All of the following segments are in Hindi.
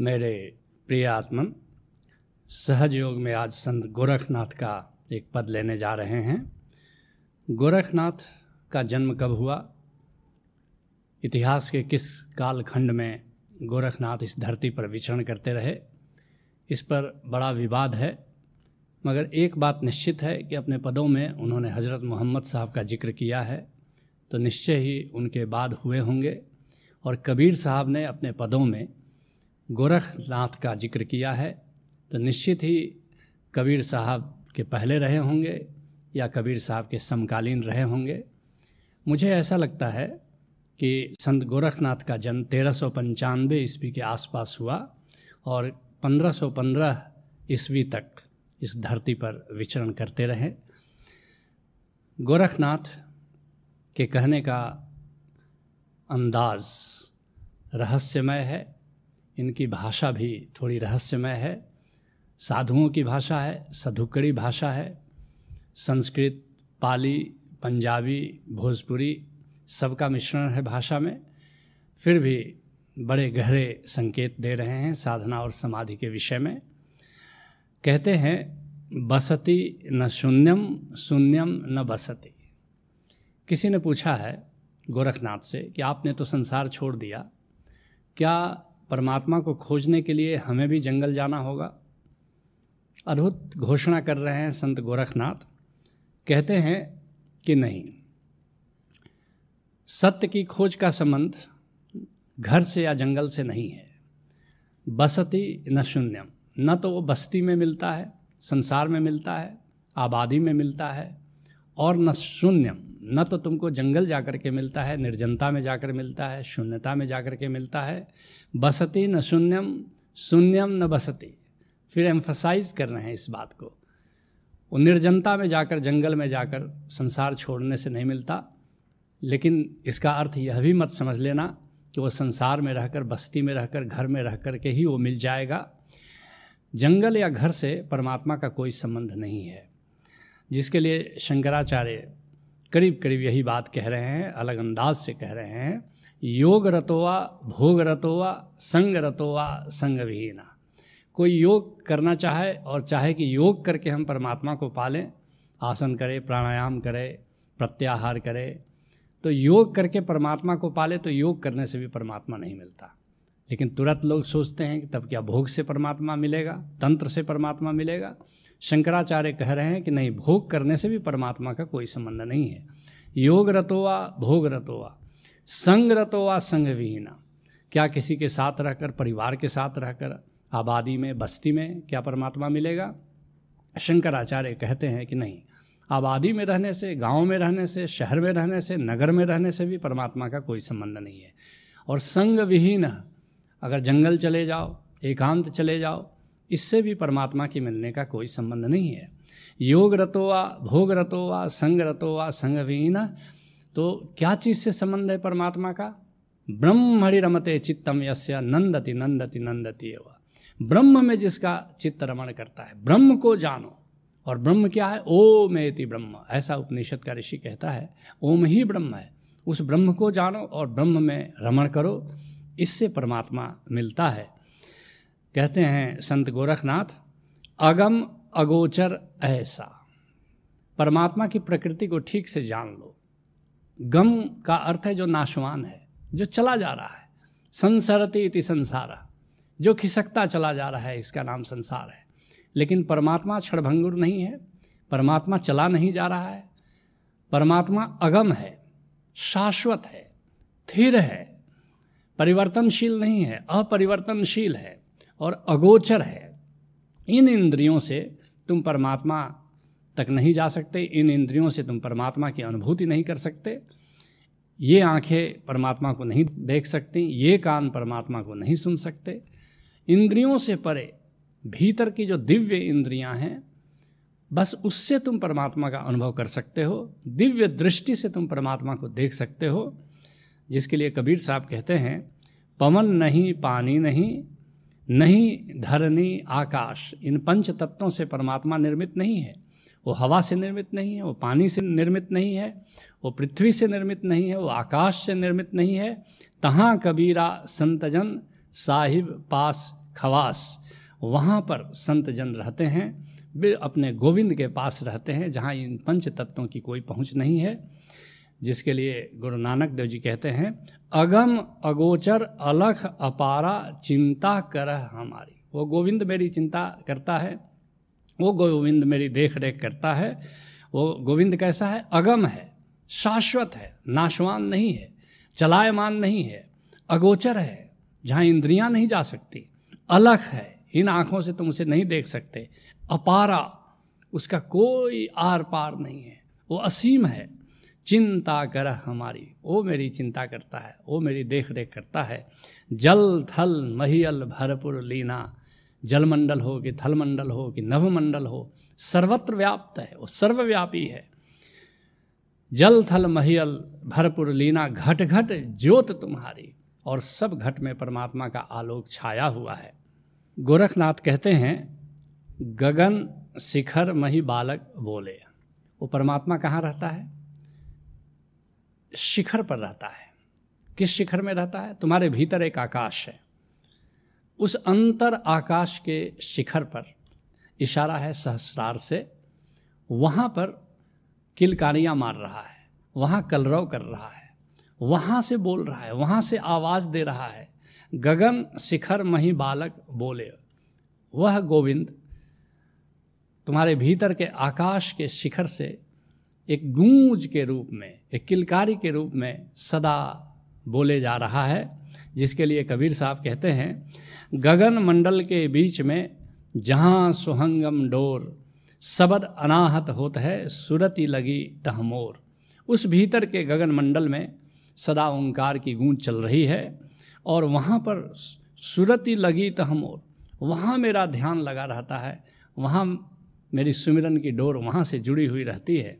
मेरे प्रिय आत्मन सहजयोग में आज संत गोरखनाथ का एक पद लेने जा रहे हैं गोरखनाथ का जन्म कब हुआ इतिहास के किस कालखंड में गोरखनाथ इस धरती पर विचरण करते रहे इस पर बड़ा विवाद है मगर एक बात निश्चित है कि अपने पदों में उन्होंने हज़रत मोहम्मद साहब का जिक्र किया है तो निश्चय ही उनके बाद हुए होंगे और कबीर साहब ने अपने पदों में गोरखनाथ का जिक्र किया है तो निश्चित ही कबीर साहब के पहले रहे होंगे या कबीर साहब के समकालीन रहे होंगे मुझे ऐसा लगता है कि संत गोरखनाथ का जन्म तेरह सौ पंचानवे ईस्वी के आसपास हुआ और पंद्रह सौ पंद्रह ईस्वी तक इस धरती पर विचरण करते रहें गोरखनाथ के कहने का अंदाज रहस्यमय है इनकी भाषा भी थोड़ी रहस्यमय है साधुओं की भाषा है सधुकड़ी भाषा है संस्कृत पाली पंजाबी भोजपुरी सबका मिश्रण है भाषा में फिर भी बड़े गहरे संकेत दे रहे हैं साधना और समाधि के विषय में कहते हैं बसति न शून्यम शून्यम न बसति किसी ने पूछा है गोरखनाथ से कि आपने तो संसार छोड़ दिया क्या परमात्मा को खोजने के लिए हमें भी जंगल जाना होगा अद्भुत घोषणा कर रहे हैं संत गोरखनाथ कहते हैं कि नहीं सत्य की खोज का संबंध घर से या जंगल से नहीं है बसति न शून्यम न तो वो बस्ती में मिलता है संसार में मिलता है आबादी में मिलता है और न शून्य न तो तुमको जंगल जा कर के मिलता है निर्जनता में जाकर मिलता है शून्यता में जाकर के मिलता है बसती न शून्यम शून्यम न बसती फिर एम्फसाइज कर रहे हैं इस बात को वो निर्जनता में जाकर जंगल में जाकर संसार छोड़ने से नहीं मिलता लेकिन इसका अर्थ यह भी मत समझ लेना कि वो संसार में रहकर बस्ती में रहकर घर में रह कर के ही वो मिल जाएगा जंगल या घर से परमात्मा का कोई संबंध नहीं है जिसके लिए शंकराचार्य करीब करीब यही बात कह रहे हैं अलग अंदाज से कह रहे हैं योग रतोवा भोग रतोवा संग रतोवा संग विहीना कोई योग करना चाहे और चाहे कि योग करके हम परमात्मा को पालें आसन करें प्राणायाम करें प्रत्याहार करें तो योग करके परमात्मा को पाले तो योग करने से भी परमात्मा नहीं मिलता लेकिन तुरंत लोग सोचते हैं कि तब क्या भोग से परमात्मा मिलेगा तंत्र से परमात्मा मिलेगा शंकराचार्य कह रहे हैं कि नहीं भोग करने से भी परमात्मा का कोई संबंध नहीं है योग रतोवा भोग रतोवा संग रतोवा संग विहीना क्या किसी के साथ रहकर परिवार के साथ रहकर आबादी में बस्ती में क्या परमात्मा मिलेगा शंकराचार्य कहते हैं कि नहीं आबादी में रहने से गांव में रहने से शहर में रहने से नगर में रहने से भी परमात्मा का कोई संबंध नहीं है और संग विहीन अगर जंगल चले जाओ एकांत चले जाओ इससे भी परमात्मा के मिलने का कोई संबंध नहीं है योग रतो वा भोग रतो वा संग रतो वा संग विहीना तो क्या चीज़ से संबंध है परमात्मा का ब्रह्म हरि रमते चित्तम यस्य नंदति नंदति नंदति एवं ब्रह्म में जिसका चित्त रमण करता है ब्रह्म को जानो और ब्रह्म क्या है ओम एति ब्रह्म ऐसा उपनिषद का ऋषि कहता है ओम ही ब्रह्म है उस ब्रह्म को जानो और ब्रह्म में रमण करो इससे परमात्मा मिलता है कहते हैं संत गोरखनाथ अगम अगोचर ऐसा परमात्मा की प्रकृति को ठीक से जान लो गम का अर्थ है जो नाशवान है जो चला जा रहा है संसारती इति संसार जो खिसकता चला जा रहा है इसका नाम संसार है लेकिन परमात्मा क्षणभंगुर नहीं है परमात्मा चला नहीं जा रहा है परमात्मा अगम है शाश्वत है थिर है परिवर्तनशील नहीं है अपरिवर्तनशील है और अगोचर है इन इंद्रियों से तुम परमात्मा तक नहीं जा सकते इन इंद्रियों से तुम परमात्मा की अनुभूति नहीं कर सकते ये आंखें परमात्मा को नहीं देख सकती ये कान परमात्मा को नहीं सुन सकते इंद्रियों से परे भीतर की जो दिव्य इंद्रियां हैं बस उससे तुम परमात्मा का अनुभव कर सकते हो दिव्य दृष्टि से तुम परमात्मा को देख सकते हो जिसके लिए कबीर साहब कहते हैं पवन नहीं पानी नहीं नहीं धरनी आकाश इन पंच तत्वों से परमात्मा निर्मित नहीं है वो हवा से निर्मित नहीं है वो पानी से निर्मित नहीं है वो पृथ्वी से निर्मित नहीं है वो आकाश से निर्मित नहीं है तहाँ कबीरा संतजन साहिब पास खवास वहाँ पर संतजन रहते हैं वे अपने गोविंद के पास रहते हैं जहाँ इन पंच तत्वों की कोई पहुँच नहीं है जिसके लिए गुरु नानक देव जी कहते हैं अगम अगोचर अलख अपारा चिंता कर हमारी वो गोविंद मेरी चिंता करता है वो गोविंद मेरी देख रेख करता है वो गोविंद कैसा है अगम है शाश्वत है नाशवान नहीं है चलायमान नहीं है अगोचर है जहाँ इंद्रियाँ नहीं जा सकती अलख है इन आँखों से तुम उसे नहीं देख सकते अपारा उसका कोई आर पार नहीं है वो असीम है चिंता कर हमारी वो मेरी चिंता करता है वो मेरी देख रेख करता है जल थल महियल भरपुर लीना जलमंडल हो कि थलमंडल हो कि नवमंडल हो सर्वत्र व्याप्त है वो सर्वव्यापी है जल थल महियल भरपुर लीना घट घट ज्योत तुम्हारी और सब घट में परमात्मा का आलोक छाया हुआ है गोरखनाथ कहते हैं गगन शिखर मही बालक बोले वो परमात्मा कहाँ रहता है शिखर पर रहता है किस शिखर में रहता है तुम्हारे भीतर एक आकाश है उस अंतर आकाश के शिखर पर इशारा है सहस्रार से वहाँ पर किलकारियाँ मार रहा है वहाँ कलरव कर रहा है वहाँ से बोल रहा है वहाँ से आवाज़ दे रहा है गगन शिखर मही बालक बोले वह गोविंद तुम्हारे भीतर के आकाश के शिखर से एक गूंज के रूप में एक किलकारी के रूप में सदा बोले जा रहा है जिसके लिए कबीर साहब कहते हैं गगन मंडल के बीच में जहाँ सुहंगम डोर सबद अनाहत होत है सुरति लगी तहमोर उस भीतर के गगन मंडल में सदा ओंकार की गूंज चल रही है और वहाँ पर सुरति लगी तहमोर वहाँ मेरा ध्यान लगा रहता है वहाँ मेरी सुमिरन की डोर वहाँ से जुड़ी हुई रहती है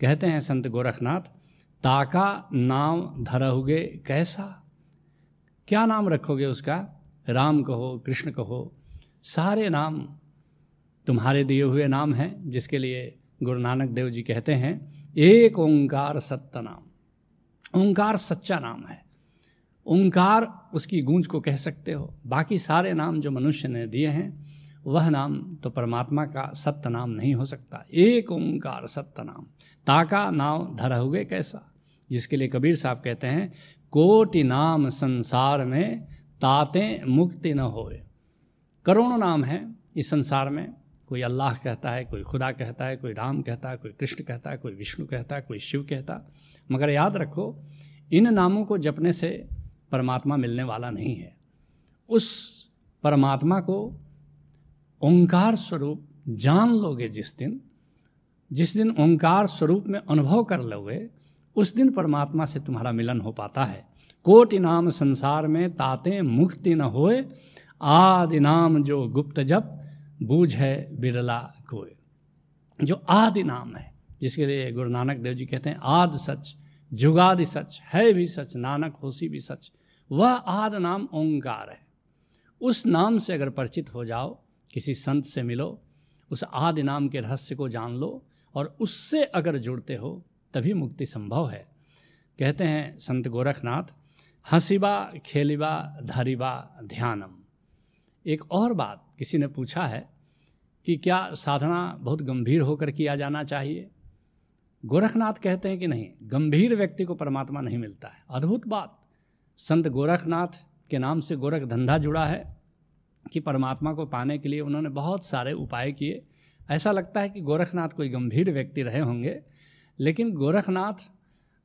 कहते हैं संत गोरखनाथ ताका नाम धरहुगे कैसा क्या नाम रखोगे उसका राम कहो कृष्ण कहो सारे नाम तुम्हारे दिए हुए नाम हैं जिसके लिए गुरु नानक देव जी कहते हैं एक ओंकार सत्य नाम ओंकार सच्चा नाम है ओंकार उसकी गूंज को कह सकते हो बाकी सारे नाम जो मनुष्य ने दिए हैं वह नाम तो परमात्मा का सत्य नाम नहीं हो सकता एक ओंकार सत्य नाम ताका नाव धरा हुए कैसा जिसके लिए कबीर साहब कहते हैं कोटि नाम संसार में ताते मुक्ति न होए करोड़ों नाम है इस संसार में कोई अल्लाह कहता है कोई खुदा कहता है कोई राम कहता है कोई कृष्ण कहता है कोई विष्णु कहता है कोई शिव कहता मगर याद रखो इन नामों को जपने से परमात्मा मिलने वाला नहीं है उस परमात्मा को ओंकार स्वरूप जान लोगे जिस दिन जिस दिन ओंकार स्वरूप में अनुभव कर लोगे उस दिन परमात्मा से तुम्हारा मिलन हो पाता है कोटि नाम संसार में ताते मुक्ति न होए आदि नाम जो गुप्त जप बूझ है बिरला कोय जो आदि नाम है जिसके लिए गुरु नानक देव जी कहते हैं आद सच जुगादि सच है भी सच नानक होशी भी सच वह आद नाम ओंकार है उस नाम से अगर परिचित हो जाओ किसी संत से मिलो उस आदि नाम के रहस्य को जान लो और उससे अगर जुड़ते हो तभी मुक्ति संभव है कहते हैं संत गोरखनाथ हंसीबा खेलिबा धारिबा ध्यानम एक और बात किसी ने पूछा है कि क्या साधना बहुत गंभीर होकर किया जाना चाहिए गोरखनाथ कहते हैं कि नहीं गंभीर व्यक्ति को परमात्मा नहीं मिलता है अद्भुत बात संत गोरखनाथ के नाम से गोरख धंधा जुड़ा है कि परमात्मा को पाने के लिए उन्होंने बहुत सारे उपाय किए ऐसा लगता है कि गोरखनाथ कोई गंभीर व्यक्ति रहे होंगे लेकिन गोरखनाथ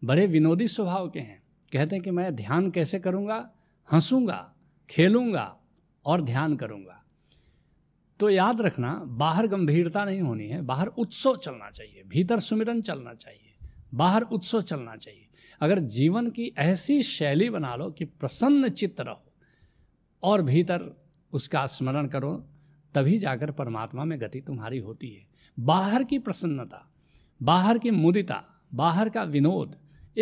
बड़े विनोदी स्वभाव के हैं कहते हैं कि मैं ध्यान कैसे करूँगा हंसूँगा खेलूँगा और ध्यान करूँगा तो याद रखना बाहर गंभीरता नहीं होनी है बाहर उत्सव चलना चाहिए भीतर सुमिरन चलना चाहिए बाहर उत्सव चलना चाहिए अगर जीवन की ऐसी शैली बना लो कि प्रसन्न चित्त रहो और भीतर उसका स्मरण करो तभी जाकर परमात्मा में गति तुम्हारी होती है बाहर की प्रसन्नता बाहर की मुदिता बाहर का विनोद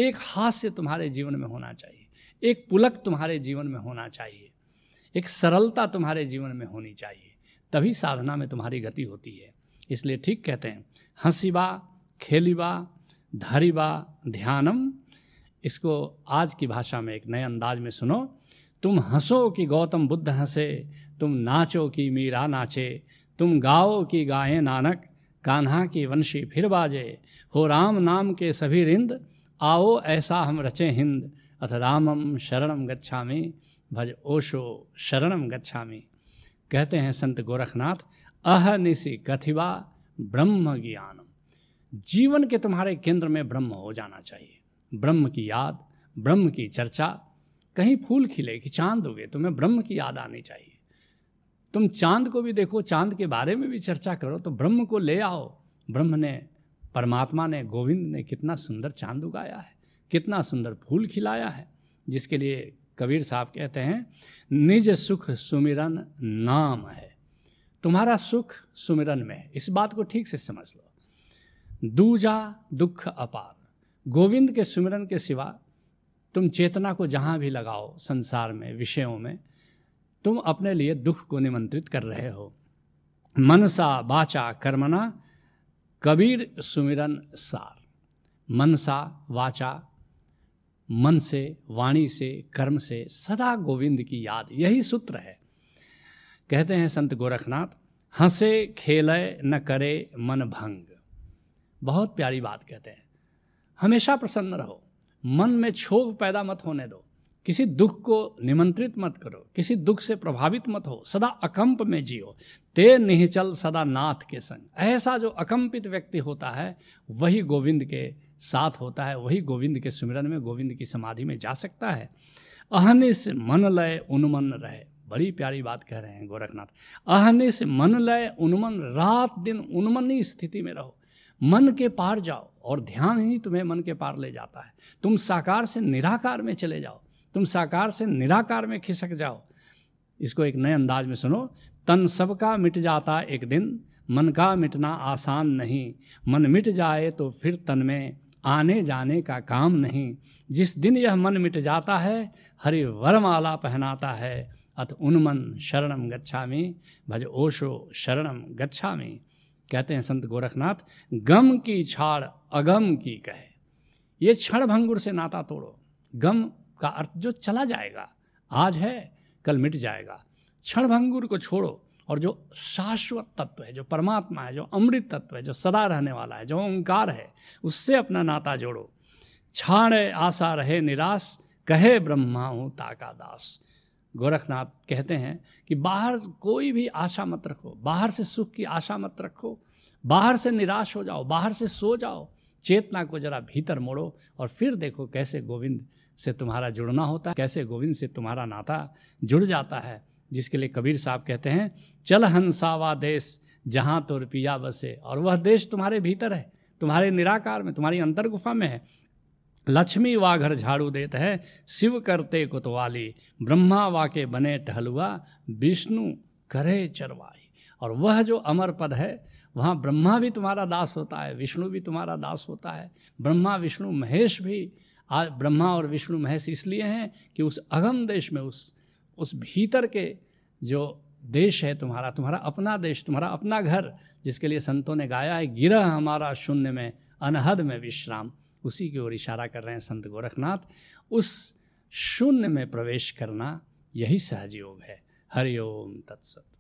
एक हास्य तुम्हारे जीवन में होना चाहिए एक पुलक तुम्हारे जीवन में होना चाहिए एक सरलता तुम्हारे जीवन में होनी चाहिए तभी साधना में तुम्हारी गति होती है इसलिए ठीक कहते हैं हंसीबा खेलीबा धारीबा ध्यानम इसको आज की भाषा में एक नए अंदाज में सुनो तुम हंसो कि गौतम बुद्ध हंसे तुम नाचो कि मीरा नाचे तुम गाओ कि गाये नानक कान्हा की वंशी फिर बाजे हो राम नाम के सभी रिंद आओ ऐसा हम रचे हिंद अथ रामम शरणम गच्छामि भज ओशो शरणम गच्छा कहते हैं संत गोरखनाथ अह निशि कथिवा ब्रह्म ज्ञानम जीवन के तुम्हारे केंद्र में ब्रह्म हो जाना चाहिए ब्रह्म की याद ब्रह्म की चर्चा कहीं फूल खिले कि चांद हो गए तुम्हें ब्रह्म की याद आनी चाहिए तुम चांद को भी देखो चांद के बारे में भी चर्चा करो तो ब्रह्म को ले आओ ब्रह्म ने परमात्मा ने गोविंद ने कितना सुंदर चांद उगाया है कितना सुंदर फूल खिलाया है जिसके लिए कबीर साहब कहते हैं निज सुख सुमिरन नाम है तुम्हारा सुख सुमिरन में है इस बात को ठीक से समझ लो दूजा दुख अपार गोविंद के सुमिरन के सिवा तुम चेतना को जहाँ भी लगाओ संसार में विषयों में तुम अपने लिए दुख को निमंत्रित कर रहे हो मनसा वाचा कर्मणा कबीर सुमिरन सार मनसा वाचा मन से वाणी से कर्म से सदा गोविंद की याद यही सूत्र है कहते हैं संत गोरखनाथ हंसे खेले न करे मन भंग बहुत प्यारी बात कहते हैं हमेशा प्रसन्न रहो मन में क्षोभ पैदा मत होने दो किसी दुख को निमंत्रित मत करो किसी दुख से प्रभावित मत हो सदा अकंप में जियो ते निचल सदा नाथ के संग ऐसा जो अकंपित व्यक्ति होता है वही गोविंद के साथ होता है वही गोविंद के सुमिरन में गोविंद की समाधि में जा सकता है अहनिश मन लय उन्मन रहे बड़ी प्यारी बात कह रहे हैं गोरखनाथ अहनिश मन लय उन्मन रात दिन उन्मनी स्थिति में रहो मन के पार जाओ और ध्यान ही तुम्हें मन के पार ले जाता है तुम साकार से निराकार में चले जाओ तुम साकार से निराकार में खिसक जाओ इसको एक नए अंदाज में सुनो तन सबका मिट जाता एक दिन मन का मिटना आसान नहीं मन मिट जाए तो फिर तन में आने जाने का काम नहीं जिस दिन यह मन मिट जाता है हरि वरमाला पहनाता है अथ उन्मन शरणम में भज ओशो शरणम में कहते हैं संत गोरखनाथ गम की छाड़ अगम की कहे ये क्षण भंगुर से नाता तोड़ो गम का अर्थ जो चला जाएगा आज है कल मिट जाएगा क्षण भंगुर को छोड़ो और जो शाश्वत तत्व है जो परमात्मा है जो अमृत तत्व है जो सदा रहने वाला है जो ओंकार है उससे अपना नाता जोड़ो छाड़े आशा रहे निराश कहे ब्रह्मा हूँ ताका दास गोरखनाथ कहते हैं कि बाहर कोई भी आशा मत रखो बाहर से सुख की आशा मत रखो बाहर से निराश हो जाओ बाहर से सो जाओ चेतना को जरा भीतर मोड़ो और फिर देखो कैसे गोविंद से तुम्हारा जुड़ना होता है कैसे गोविंद से तुम्हारा नाता जुड़ जाता है जिसके लिए कबीर साहब कहते हैं चल हंसावा देश जहाँ तो रुपया बसे और वह देश तुम्हारे भीतर है तुम्हारे निराकार में तुम्हारी अंतर्गुफा में है लक्ष्मी वाघर झाड़ू देत है शिव करते कुतवाली ब्रह्मा वाके बने टहलुआ विष्णु करे चरवाई और वह जो अमर पद है वहाँ ब्रह्मा भी तुम्हारा दास होता है विष्णु भी तुम्हारा दास होता है ब्रह्मा विष्णु महेश भी आज ब्रह्मा और विष्णु महेश इसलिए हैं कि उस अगम देश में उस उस भीतर के जो देश है तुम्हारा तुम्हारा अपना देश तुम्हारा अपना घर जिसके लिए संतों ने गाया है गिरा हमारा शून्य में अनहद में विश्राम उसी की ओर इशारा कर रहे हैं संत गोरखनाथ उस शून्य में प्रवेश करना यही सहज योग है हरिओम ओम तत्सत